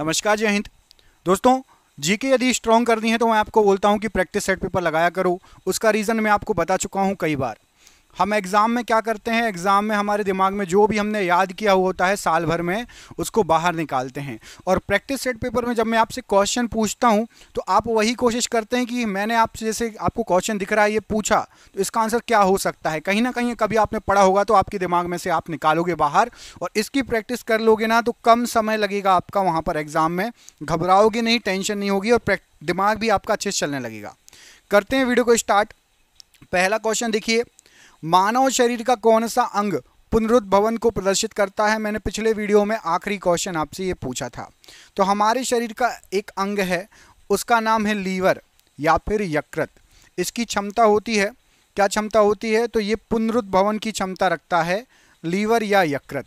नमस्कार जय हिंद दोस्तों जीके यदि स्ट्रॉन्ग करनी है तो मैं आपको बोलता हूँ कि प्रैक्टिस सेट पेपर लगाया करो उसका रीज़न मैं आपको बता चुका हूँ कई बार हम एग्ज़ाम में क्या करते हैं एग्ज़ाम में हमारे दिमाग में जो भी हमने याद किया हुआ होता है साल भर में उसको बाहर निकालते हैं और प्रैक्टिस सेट पेपर में जब मैं आपसे क्वेश्चन पूछता हूं तो आप वही कोशिश करते हैं कि मैंने आपसे जैसे आपको क्वेश्चन दिख रहा है ये पूछा तो इसका आंसर क्या हो सकता है कहीं ना कहीं कभी आपने पढ़ा होगा तो आपके दिमाग में से आप निकालोगे बाहर और इसकी प्रैक्टिस कर लोगे ना तो कम समय लगेगा आपका वहाँ पर एग्ज़ाम में घबराओगे नहीं टेंशन नहीं होगी और दिमाग भी आपका अच्छे से चलने लगेगा करते हैं वीडियो को स्टार्ट पहला क्वेश्चन देखिए मानव शरीर का कौन सा अंग पुनरुद्भवन को प्रदर्शित करता है मैंने पिछले वीडियो में आखिरी क्वेश्चन आपसे ये पूछा था तो हमारे शरीर का एक अंग है उसका नाम है लीवर या फिर यकृत इसकी क्षमता होती है क्या क्षमता होती है तो ये पुनरुद्भवन की क्षमता रखता है लीवर या यकृत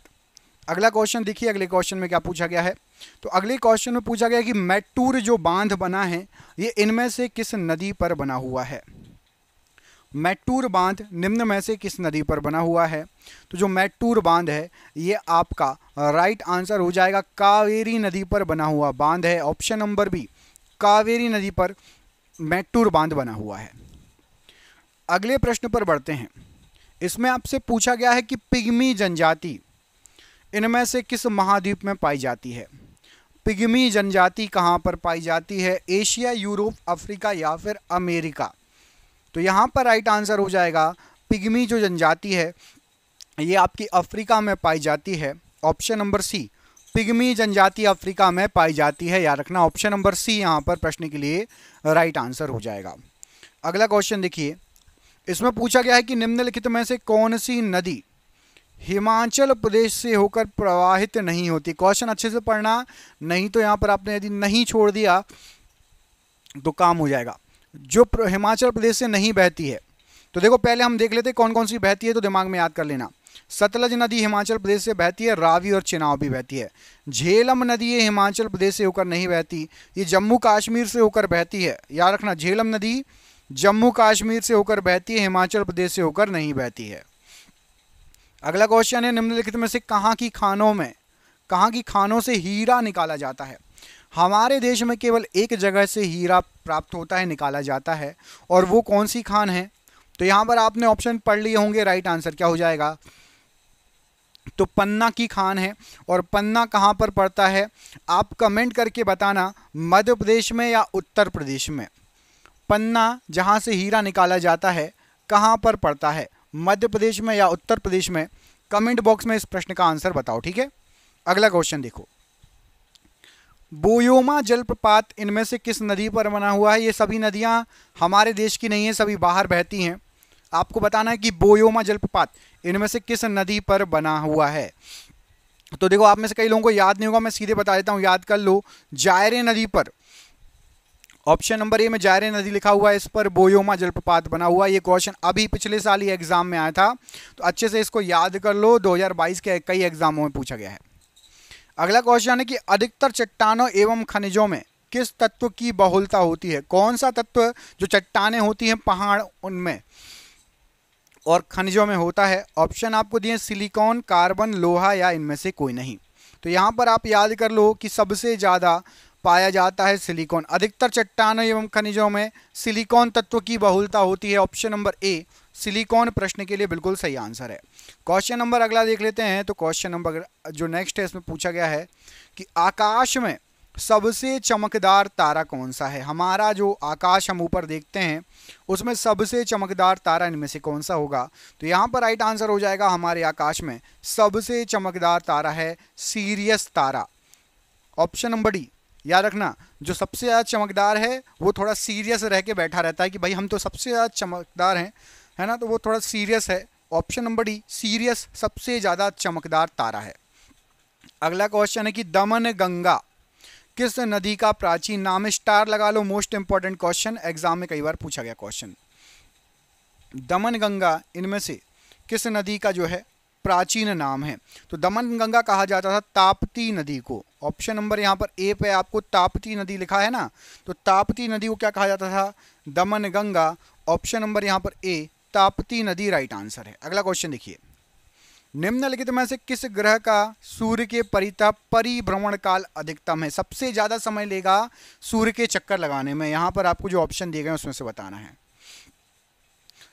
अगला क्वेश्चन देखिए अगले क्वेश्चन में क्या पूछा गया है तो अगले क्वेश्चन में पूछा गया कि मैटूर जो बांध बना है ये इनमें से किस नदी पर बना हुआ है मैटूर बांध निम्न में से किस नदी पर बना हुआ है तो जो मैटूर बांध है ये आपका राइट आंसर हो जाएगा कावेरी नदी पर बना हुआ बांध है ऑप्शन नंबर बी कावेरी नदी पर मैटूर बांध बना हुआ है अगले प्रश्न पर बढ़ते हैं इसमें आपसे पूछा गया है कि पिग्मी जनजाति इनमें से किस महाद्वीप में पाई जाती है पिग्मी जनजाति कहाँ पर पाई जाती है एशिया यूरोप अफ्रीका या फिर अमेरिका तो यहाँ पर राइट आंसर हो जाएगा पिगमी जो जनजाति है ये आपकी अफ्रीका में पाई जाती है ऑप्शन नंबर सी पिगमी जनजाति अफ्रीका में पाई जाती है याद रखना ऑप्शन नंबर सी यहाँ पर प्रश्न के लिए राइट आंसर हो जाएगा अगला क्वेश्चन देखिए इसमें पूछा गया है कि निम्नलिखित में से कौन सी नदी हिमाचल प्रदेश से होकर प्रवाहित नहीं होती क्वेश्चन अच्छे से पढ़ना नहीं तो यहाँ पर आपने यदि नहीं छोड़ दिया तो काम हो जाएगा जो हिमाचल प्रदेश से नहीं बहती है तो देखो पहले हम देख लेते कौन कौन सी बहती है तो दिमाग में याद कर लेना सतलज नदी हिमाचल प्रदेश से बहती है रावी और चिनाव भी बहती है झेलम नदी ये हिमाचल प्रदेश से होकर नहीं बहती ये जम्मू कश्मीर से होकर बहती है याद रखना झेलम नदी जम्मू कश्मीर से होकर बहती है हिमाचल प्रदेश से होकर नहीं बहती है अगला क्वेश्चन है निम्नलिखित में से कहाँ की खानों में कहाँ की खानों से हीरा निकाला जाता है हमारे देश में केवल एक जगह से हीरा प्राप्त होता है निकाला जाता है और वो कौन सी खान है तो यहाँ पर आपने ऑप्शन पढ़ लिए होंगे राइट आंसर क्या हो जाएगा तो पन्ना की खान है और पन्ना कहाँ पर पड़ता है आप कमेंट करके बताना मध्य प्रदेश में या उत्तर प्रदेश में पन्ना जहाँ से हीरा निकाला जाता है कहाँ पर पड़ता है मध्य प्रदेश में या उत्तर प्रदेश में कमेंट बॉक्स में इस प्रश्न का आंसर बताओ ठीक है अगला क्वेश्चन देखो बोयोमा जलप्रपात इनमें से किस नदी पर बना हुआ है ये सभी नदियाँ हमारे देश की नहीं है सभी बाहर बहती हैं आपको बताना है कि बोयोमा जलप्रपात इनमें से किस नदी पर बना हुआ है तो देखो आप में से कई लोगों को याद नहीं होगा मैं सीधे बता देता हूँ याद कर लो जायरे नदी पर ऑप्शन नंबर ए में जायरे नदी लिखा हुआ है इस पर बोयोमा जलप्रपात बना हुआ ये क्वेश्चन अभी पिछले साल ही एग्जाम में आया था तो अच्छे से इसको याद कर लो 2022 के कई एग्जामों में पूछा गया है अगला क्वेश्चन है कि अधिकतर चट्टानों एवं खनिजों में किस तत्व की बहुलता होती है कौन सा तत्व जो चट्टाने होती हैं पहाड़ उनमें और खनिजों में होता है ऑप्शन आपको दिए सिलिकॉन कार्बन लोहा या इनमें से कोई नहीं तो यहाँ पर आप याद कर लो कि सबसे ज़्यादा पाया जाता है सिलिकॉन अधिकतर चट्टानों एवं खनिजों में सिलिकॉन तत्व की बहुलता होती है ऑप्शन नंबर ए सिलिकॉन प्रश्न के लिए बिल्कुल सही आंसर है क्वेश्चन नंबर अगला देख लेते हैं तो क्वेश्चन नंबर जो नेक्स्ट है इसमें पूछा गया है कि आकाश में सबसे चमकदार तारा कौन सा है हमारा जो आकाश हम ऊपर देखते हैं उसमें सबसे चमकदार तारा इनमें से कौन सा होगा तो यहाँ पर राइट आंसर हो जाएगा हमारे आकाश में सबसे चमकदार तारा है सीरियस तारा ऑप्शन नंबर डी याद रखना जो सबसे ज़्यादा चमकदार है वो थोड़ा सीरियस रह के बैठा रहता है कि भाई हम तो सबसे ज़्यादा चमकदार हैं है ना तो वो थोड़ा सीरियस है ऑप्शन नंबर डी सीरियस सबसे ज़्यादा चमकदार तारा है अगला क्वेश्चन है कि दमन गंगा किस नदी का प्राचीन नाम स्टार लगा लो मोस्ट इंपॉर्टेंट क्वेश्चन एग्जाम में कई बार पूछा गया क्वेश्चन दमन गंगा इनमें से किस नदी का जो है प्राचीन नाम है तो दमन गंगा कहा जाता था ताप्ती नदी को ऑप्शन नंबर यहाँ पर ए पे आपको तापती नदी लिखा है ना तो तापती नदी को क्या कहा जाता था दमन गंगा ऑप्शन नंबर यहाँ पर ए तापती नदी राइट आंसर है अगला क्वेश्चन देखिए निम्नलिखित में से किस ग्रह का सूर्य के परिता परिभ्रमण काल अधिकतम है सबसे ज़्यादा समय लेगा सूर्य के चक्कर लगाने में यहाँ पर आपको जो ऑप्शन दिए गए उसमें से बताना है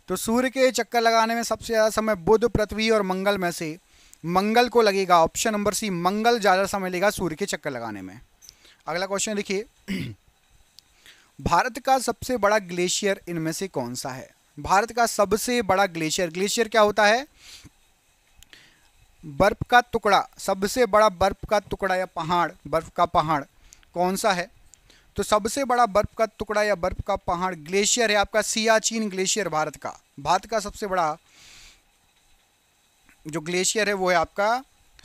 तो सूर्य के चक्कर लगाने में सबसे ज़्यादा समय बुध पृथ्वी और मंगल में से मंगल को लगेगा ऑप्शन नंबर सी मंगल ज़्यादा समय लेगा सूर्य के चक्कर लगाने में अगला क्वेश्चन देखिए भारत का सबसे बड़ा ग्लेशियर इनमें से कौन सा है भारत का सबसे बड़ा ग्लेशियर ग्लेशियर क्या होता है बर्फ का टुकड़ा सबसे बड़ा बर्फ का टुकड़ा या पहाड़ बर्फ का पहाड़ कौन सा है तो सबसे बड़ा बर्फ का टुकड़ा या बर्फ का पहाड़ ग्लेशियर है आपका सियाचीन ग्लेशियर भारत का भारत का सबसे बड़ा जो ग्लेशियर है वो है आपका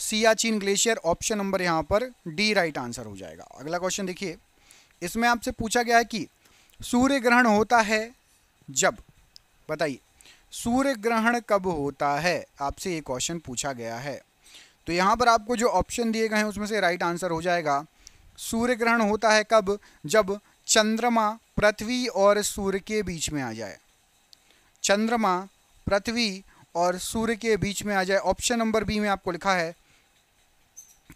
सियाचिन ग्लेशियर ऑप्शन नंबर यहाँ पर डी राइट आंसर हो जाएगा अगला क्वेश्चन देखिए इसमें आपसे पूछा गया है कि सूर्य ग्रहण होता है जब बताइए सूर्य ग्रहण कब होता है आपसे ये क्वेश्चन पूछा गया है तो यहाँ पर आपको जो ऑप्शन दिए गए हैं उसमें से राइट आंसर हो जाएगा सूर्य ग्रहण होता है कब जब चंद्रमा पृथ्वी और सूर्य के बीच में आ जाए चंद्रमा पृथ्वी और सूर्य के बीच में आ जाए ऑप्शन नंबर बी में आपको लिखा है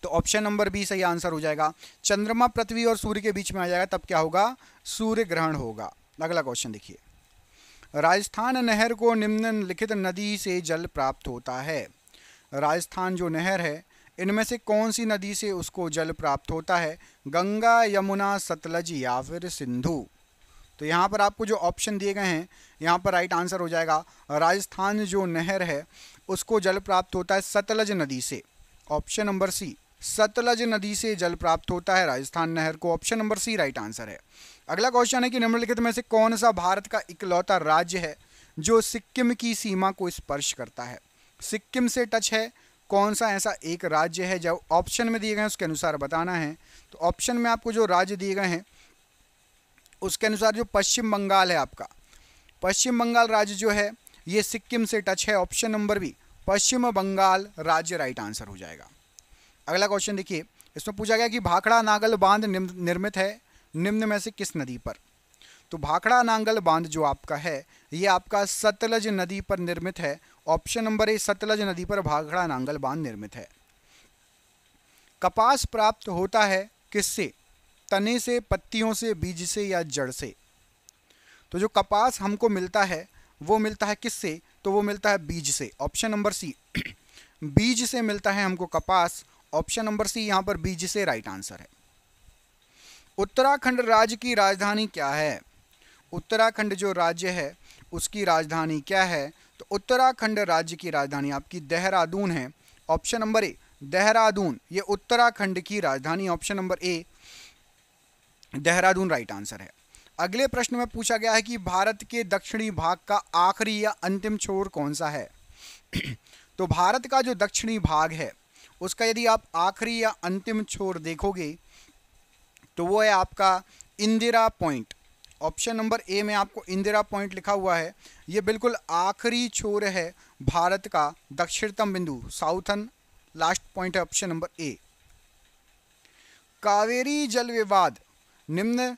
तो ऑप्शन नंबर बी सही आंसर हो जाएगा चंद्रमा पृथ्वी और सूर्य के बीच में आ जाएगा तब क्या होगा सूर्य ग्रहण होगा अगला क्वेश्चन देखिए राजस्थान नहर को निम्नलिखित नदी से जल प्राप्त होता है राजस्थान जो नहर है इनमें से कौन सी नदी से उसको जल प्राप्त होता है गंगा यमुना सतलज या फिर सिंधु तो यहाँ पर आपको जो ऑप्शन दिए गए हैं यहाँ पर राइट आंसर हो जाएगा राजस्थान जो नहर है उसको जल प्राप्त होता है सतलज नदी से ऑप्शन नंबर सी सतलज नदी से जल प्राप्त होता है राजस्थान नहर को option number C right answer है अगला क्वेश्चन है कि निम्नलिखित में से कौन सा भारत का इकलौता राज्य है जो सिक्किम की सीमा को स्पर्श करता है सिक्किम से टच है कौन सा ऐसा एक राज्य है जब ऑप्शन में दिए गए हैं उसके अनुसार बताना है तो ऑप्शन में आपको जो राज्य दिए गए हैं उसके अनुसार जो पश्चिम बंगाल है आपका पश्चिम बंगाल राज्य जो है ये सिक्किम से टच है option number B Pashchim Bangal राज्य राइट आंसर हो जाएगा अगला क्वेश्चन देखिए इसमें पूछा गया कि भाखड़ा नागल बांध निर्मित है निम्न में से किस नदी पर तो भाखड़ा नांगल बांध जो आपका है ये आपका सतलज नदी पर निर्मित है ऑप्शन नंबर ए सतलज नदी पर भाखड़ा नांगल बांध निर्मित है कपास प्राप्त होता है किससे तने से पत्तियों से बीज से या जड़ से तो जो कपास हमको मिलता है वो मिलता है किससे तो वो मिलता है बीज से ऑप्शन नंबर सी बीज से मिलता है हमको कपास ऑप्शन नंबर सी यहाँ पर बीज से राइट आंसर है उत्तराखंड राज्य की राजधानी क्या है उत्तराखंड जो राज्य है उसकी राजधानी क्या है तो उत्तराखंड राज्य की राजधानी आपकी देहरादून है ऑप्शन नंबर ए देहरादून ये उत्तराखंड की राजधानी option number A Dehradun right answer है अगले प्रश्न में पूछा गया है कि भारत के दक्षिणी भाग का आखिरी या अंतिम छोर कौन सा है तो भारत का जो दक्षिणी भाग है उसका यदि आप आखिरी या अंतिम छोर देखोगे तो वो है आपका Indira point option number A में आपको इंदिरा पॉइंट लिखा हुआ है ये बिल्कुल आखिरी छोर है भारत का दक्षिणतम बिंदु साउथन लास्ट पॉइंट है ऑप्शन नंबर ए कावेरी जल विवाद निम्न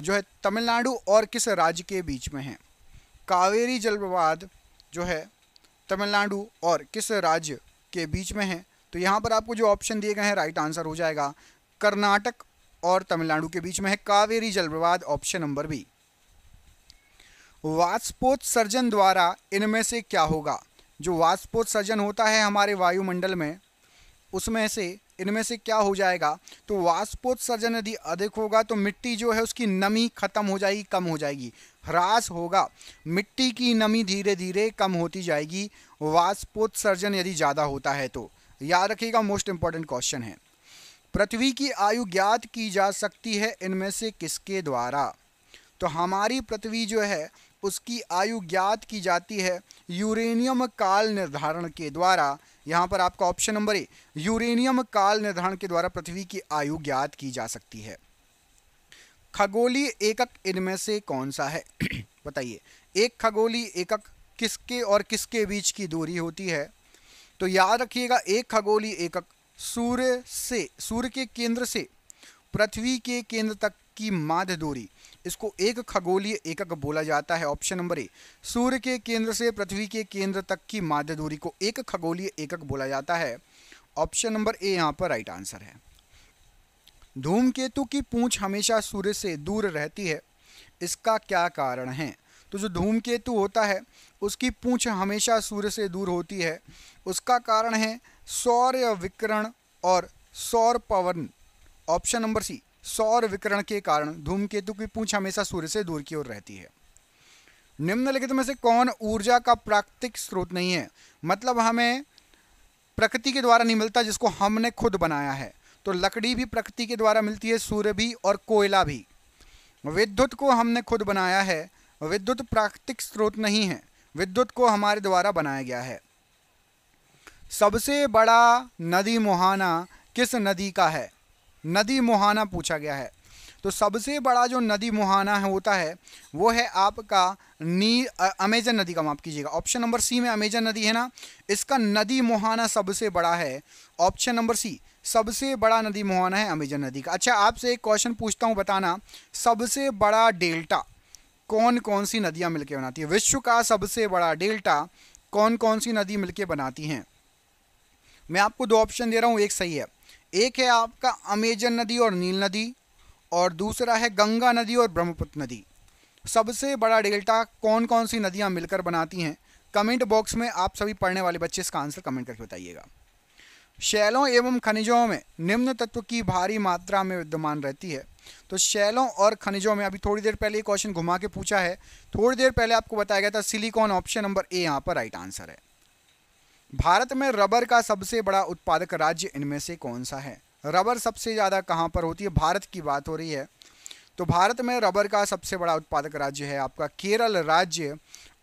जो है तमिलनाडु और किस राज्य के बीच में है कावेरी जलप्रपात जो है तमिलनाडु और किस राज्य के बीच में है तो यहाँ पर आपको जो ऑप्शन दिए गए हैं राइट आंसर हो जाएगा कर्नाटक और तमिलनाडु के बीच में है कावेरी जलप्रपात ऑप्शन नंबर बी सर्जन द्वारा इनमें से क्या होगा जो सर्जन होता है हमारे वायुमंडल में उसमें से इनमें से क्या हो जाएगा तो वाष्पोत्सर्जन यदि अधिक होगा तो मिट्टी जो है उसकी नमी खत्म हो जाएगी कम हो जाएगी ह्रास होगा मिट्टी की नमी धीरे धीरे कम होती जाएगी वाष्पोत्सर्जन यदि ज़्यादा होता है तो याद रखिएगा मोस्ट इंपॉर्टेंट क्वेश्चन है पृथ्वी की आयु ज्ञात की जा सकती है इनमें से किसके द्वारा तो हमारी पृथ्वी जो है उसकी आयु ज्ञात की जाती है यूरेनियम काल निर्धारण के द्वारा यहाँ पर आपका ऑप्शन नंबर ए यूरेनियम काल निर्धारण के द्वारा पृथ्वी की आयु ज्ञात की जा सकती है खगोलीय एकक इनमें से कौन सा है बताइए एक खगोलीय एकक किसके और किसके बीच की दूरी होती है तो याद रखिएगा एक खगोलीय एकक सूर्य से सूर्य के केंद्र से पृथ्वी के केंद्र तक की माध्य दूरी इसको एक खगोलीय एकक बोला जाता है ऑप्शन नंबर ए सूर्य के केंद्र से पृथ्वी के केंद्र तक की माध्य दूरी को एक खगोलीय एकक बोला जाता है ऑप्शन नंबर ए यहाँ पर राइट आंसर है धूमकेतु की पूंछ हमेशा सूर्य से दूर रहती है इसका क्या कारण है तो जो धूमकेतु होता है उसकी पूंछ हमेशा सूर्य से दूर होती है उसका कारण है सौर्य विकरण और सौर पवन ऑप्शन नंबर सी सौर विकरण के कारण धूमकेतु की पूंछ हमेशा सूर्य से दूर की ओर रहती है निम्नलिखित में से कौन ऊर्जा का प्राकृतिक स्रोत नहीं है मतलब हमें प्रकृति के द्वारा नहीं मिलता जिसको हमने खुद बनाया है तो लकड़ी भी प्रकृति के द्वारा मिलती है सूर्य भी और कोयला भी विद्युत को हमने खुद बनाया है विद्युत प्राकृतिक स्रोत नहीं है विद्युत को हमारे द्वारा बनाया गया है सबसे बड़ा नदी मुहाना किस नदी का है नदी मुहाना पूछा गया है तो सबसे बड़ा जो नदी मुहाना होता है वो है आपका नी अमेजन नदी का माफ कीजिएगा ऑप्शन नंबर सी में अमेजन नदी है ना इसका नदी मुहाना सबसे बड़ा है ऑप्शन नंबर सी सबसे बड़ा नदी मुहाना है अमेजन नदी का अच्छा आपसे एक क्वेश्चन पूछता हूँ बताना सबसे बड़ा डेल्टा कौन कौन सी नदियाँ मिलकर बनाती है विश्व का सबसे बड़ा डेल्टा कौन कौन सी नदी मिलकर बनाती हैं मैं आपको दो ऑप्शन दे रहा हूँ एक सही है एक है आपका अमेजन नदी और नील नदी और दूसरा है गंगा नदी और ब्रह्मपुत्र नदी सबसे बड़ा डेल्टा कौन कौन सी नदियाँ मिलकर बनाती हैं कमेंट बॉक्स में आप सभी पढ़ने वाले बच्चे इसका आंसर कमेंट करके बताइएगा शैलों एवं खनिजों में निम्न तत्व की भारी मात्रा में विद्यमान रहती है तो शैलों और खनिजों में अभी थोड़ी देर पहले क्वेश्चन घुमा के पूछा है थोड़ी देर पहले आपको बताया गया था सिलिकॉन ऑप्शन नंबर ए यहाँ पर राइट आंसर है भारत में रबर का सबसे बड़ा उत्पादक राज्य इनमें से कौन सा है रबर सबसे ज़्यादा कहाँ पर होती है भारत की बात हो रही है तो भारत में रबर का सबसे बड़ा उत्पादक राज्य है आपका केरल राज्य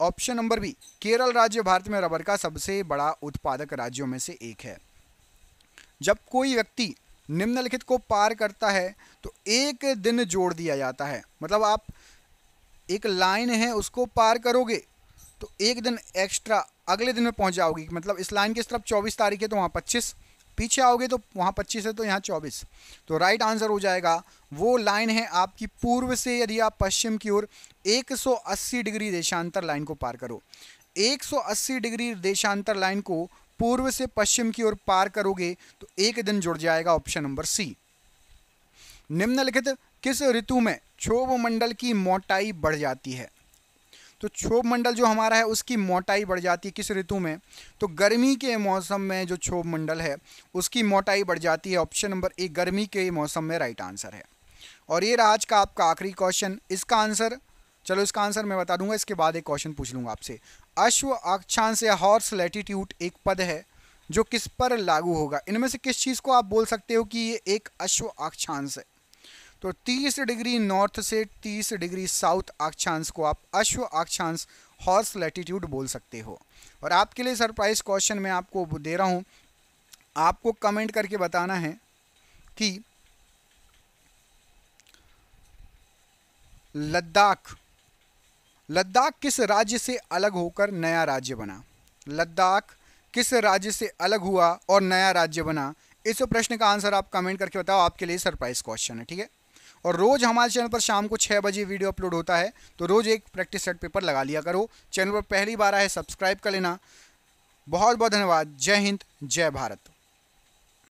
ऑप्शन नंबर बी केरल राज्य भारत में रबर का सबसे बड़ा उत्पादक राज्यों में से एक है जब कोई व्यक्ति निम्नलिखित को पार करता है तो एक दिन जोड़ दिया जाता है मतलब आप एक लाइन है उसको पार करोगे तो एक दिन एक्स्ट्रा अगले दिन में पहुंच जाओगी मतलब इस लाइन की तरफ चौबीस तारीख है तो वहाँ पच्चीस पीछे आओगे तो वहाँ पच्चीस है तो यहाँ चौबीस तो राइट आंसर हो जाएगा वो लाइन है आपकी पूर्व से यदि आप पश्चिम की ओर 180 डिग्री देशांतर लाइन को पार करो 180 डिग्री देशांतर लाइन को पूर्व से पश्चिम की ओर पार करोगे तो एक दिन जुड़ जाएगा ऑप्शन नंबर सी निम्नलिखित किस ऋतु में क्षोभ मंडल की मोटाई बढ़ जाती है तो क्षोभ मंडल जो हमारा है उसकी मोटाई बढ़ जाती है किस ऋतु में तो गर्मी के मौसम में जो क्षोभ मंडल है उसकी मोटाई बढ़ जाती है ऑप्शन नंबर ए गर्मी के मौसम में राइट आंसर है और ये रहा आज का आपका आखिरी क्वेश्चन इसका आंसर चलो इसका आंसर मैं बता दूंगा इसके बाद एक क्वेश्चन पूछ लूंगा आपसे अश्व अक्षांश या हॉर्स लैटिट्यूड एक पद है जो किस पर लागू होगा इनमें से किस चीज़ को आप बोल सकते हो कि ये एक अश्व अक्षांश है तो 30 डिग्री नॉर्थ से 30 डिग्री साउथ अक्षांश को आप अश्व अक्षांश हॉर्स लैटिट्यूड बोल सकते हो और आपके लिए सरप्राइज क्वेश्चन मैं आपको दे रहा हूँ आपको कमेंट करके बताना है कि लद्दाख लद्दाख किस राज्य से अलग होकर नया राज्य बना लद्दाख किस राज्य से अलग हुआ और नया राज्य बना इस प्रश्न का आंसर आप कमेंट करके बताओ आपके लिए सरप्राइज क्वेश्चन है ठीक है और रोज़ हमारे चैनल पर शाम को छः बजे वीडियो अपलोड होता है तो रोज़ एक प्रैक्टिस सेट पेपर लगा लिया करो चैनल पर पहली बार आए सब्सक्राइब कर लेना बहुत बहुत धन्यवाद जय हिंद जय भारत